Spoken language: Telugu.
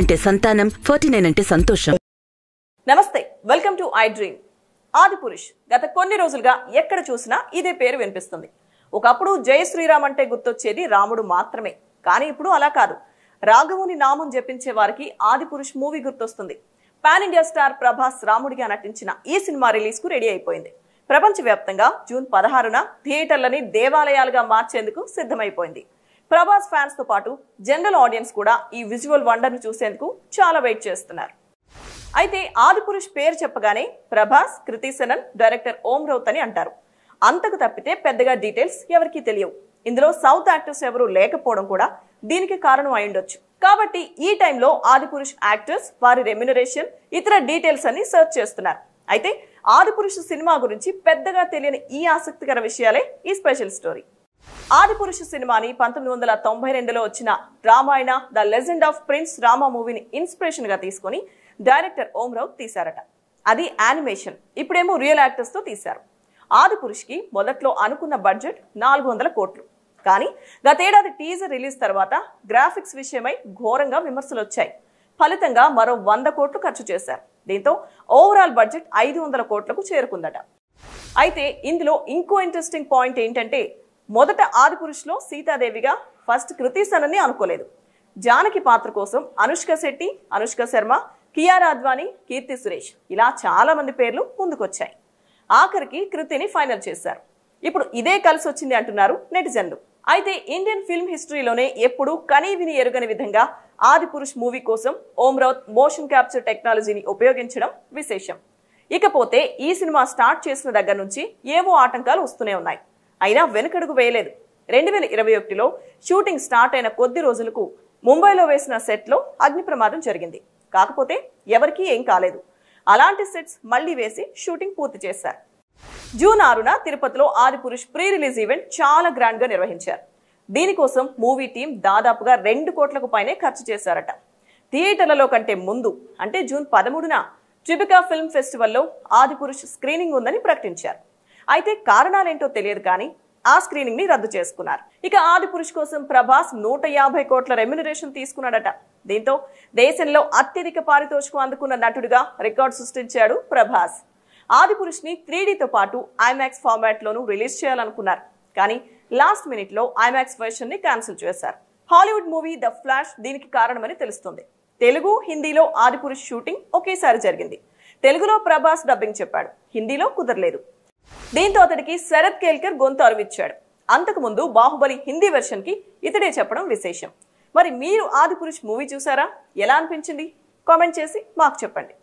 అంటే సంతానం ఫార్టీ నైన్ అంటే సంతోషం నమస్తే వెల్కమ్ టు ఐ డ్రీమ్ ఆది పురుష్ గత కొన్ని రోజులుగా ఎక్కడ చూసినా ఇదే పేరు వినిపిస్తుంది ఒకప్పుడు జయ శ్రీరామ్ అంటే గుర్తొచ్చేది రాముడు మాత్రమే కానీ ఇప్పుడు అలా కాదు రాఘవుని నామం జపించే వారికి ఆది పురుష్ మూవీ గుర్తొస్తుంది పాన్ ఇండియా స్టార్ ప్రభాస్ రాముడిగా నటించిన ఈ సినిమా రిలీజ్ కు రెడీ అయిపోయింది ప్రపంచవ్యాప్తంగా జూన్ పదహారున థియేటర్లని దేవాలయాలుగా మార్చేందుకు సిద్ధమైపోయింది ప్రభాస్ ఫ్యాన్స్ తో పాటు జనరల్ ఆడియన్స్ కూడా ఈ విజువల్ వండర్ ను చూసేందుకు చాలా వెయిట్ చేస్తున్నారు అయితే ఆదిపురుష్ పేరు చెప్పగానే ప్రభాస్ సెనన్ డైరెక్టర్ ఓం రౌత్ అని అంటారు అంతకు తప్పితే పెద్దగా డీటెయిల్స్ ఎవరికీ తెలియవు ఇందులో సౌత్ యాక్టర్స్ ఎవరు లేకపోవడం కూడా దీనికి కారణం అయి ఉండొచ్చు కాబట్టి ఈ టైంలో ఆదిపురుష్ యాక్టర్స్ వారి రెమ్యునరేషన్ ఇతర డీటెయిల్స్ అన్ని సెర్చ్ చేస్తున్నారు అయితే ఆదిపురుష్ సినిమా గురించి పెద్దగా తెలియని ఈ ఆసక్తికర విషయాలే ఈ స్పెషల్ స్టోరీ ఆదిపురుష సినిమాని పంతొమ్మిది వందల తొంభై రెండులో వచ్చిన Ramayana the legend of prince Rama మూవీని ఇన్స్పిరేషన్ గా తీసుకుని డైరెక్టర్ ఓంరావు తీశారట అది యానిమేషన్ ఇప్పుడేమో రియల్ యాక్టర్స్ తో తీశారు ఆదిపురుష్కి మొదట్లో అనుకున్న బడ్జెట్ నాలుగు వందల కోట్లు కానీ గతేడాది టీజర్ రిలీజ్ తర్వాత గ్రాఫిక్స్ విషయమై ఘోరంగా విమర్శలు వచ్చాయి ఫలితంగా మరో వంద కోట్లు ఖర్చు చేశారు దీంతో ఓవరాల్ బడ్జెట్ ఐదు వందల కోట్లకు చేరుకుందట అయితే ఇందులో ఇంకో ఇంట్రెస్టింగ్ పాయింట్ ఏంటంటే మొదట ఆదిపురుషులో సీతాదేవిగా ఫస్ట్ కృతీసనని అనుకోలేదు జానకి పాత్ర కోసం అనుష్క శెట్టి అనుష్క శర్మ కియారా అద్వానీ కీర్తి సురేష్ ఇలా చాలా మంది పేర్లు ముందుకొచ్చాయి ఆఖరికి కృతిని ఫైనల్ చేశారు ఇప్పుడు ఇదే కలిసి వచ్చింది అంటున్నారు నెటిజన్లు అయితే ఇండియన్ ఫిల్మ్ హిస్టరీలోనే ఎప్పుడూ కనీవిని ఎరుగని విధంగా ఆదిపురుష్ మూవీ కోసం రౌత్ మోషన్ క్యాప్చర్ టెక్నాలజీని ఉపయోగించడం విశేషం ఇకపోతే ఈ సినిమా స్టార్ట్ చేసిన దగ్గర నుంచి ఏవో ఆటంకాలు వస్తూనే ఉన్నాయి అయినా వెనుకడుగు వేయలేదు రెండు వేల ఇరవై ఒకటిలో షూటింగ్ స్టార్ట్ అయిన కొద్ది రోజులకు ముంబైలో వేసిన సెట్లో అగ్ని ప్రమాదం జరిగింది కాకపోతే ఎవరికీ ఏం కాలేదు అలాంటి సెట్స్ మళ్లీ వేసి షూటింగ్ పూర్తి చేశారు జూన్ ఆరున తిరుపతిలో ఆదిపురుష్ ప్రీ రిలీజ్ ఈవెంట్ చాలా గ్రాండ్ గా నిర్వహించారు దీనికోసం మూవీ టీం దాదాపుగా రెండు కోట్లకు పైనే ఖర్చు చేశారట థియేటర్లలో కంటే ముందు అంటే జూన్ పదమూడున ట్రిబికా ఫిల్మ్ ఫెస్టివల్లో ఆదిపురుష్ స్క్రీనింగ్ ఉందని ప్రకటించారు అయితే కారణాలేంటో తెలియదు కానీ ఆ స్క్రీనింగ్ ని రద్దు చేసుకున్నారు ఇక ఆది పురుష్ కోసం ప్రభాస్ నూట యాభై కోట్ల రెమ్యునరేషన్ తీసుకున్నాడట దీంతో దేశంలో అత్యధిక పారితోషికం అందుకున్న నటుడిగా రికార్డు సృష్టించాడు ప్రభాస్ ఆది పురుష్ ని త్రీడీతో పాటు ఐమాక్స్ ఫార్మాట్ లోను రిలీజ్ చేయాలనుకున్నారు కానీ లాస్ట్ మినిట్ లో ఐమాక్స్ వర్షన్ ని క్యాన్సిల్ చేశారు హాలీవుడ్ మూవీ ద ఫ్లాష్ దీనికి కారణమని తెలుస్తుంది తెలుగు హిందీలో ఆదిపురుష్ షూటింగ్ ఒకేసారి జరిగింది తెలుగులో ప్రభాస్ డబ్బింగ్ చెప్పాడు హిందీలో కుదరలేదు దీంతో అతడికి శరత్ కేల్కర్ గొంతు అరువిచ్చాడు అంతకుముందు బాహుబలి హిందీ వెర్షన్ కి ఇతడే చెప్పడం విశేషం మరి మీరు ఆదిపురుష్ మూవీ చూసారా ఎలా అనిపించింది కామెంట్ చేసి మాకు చెప్పండి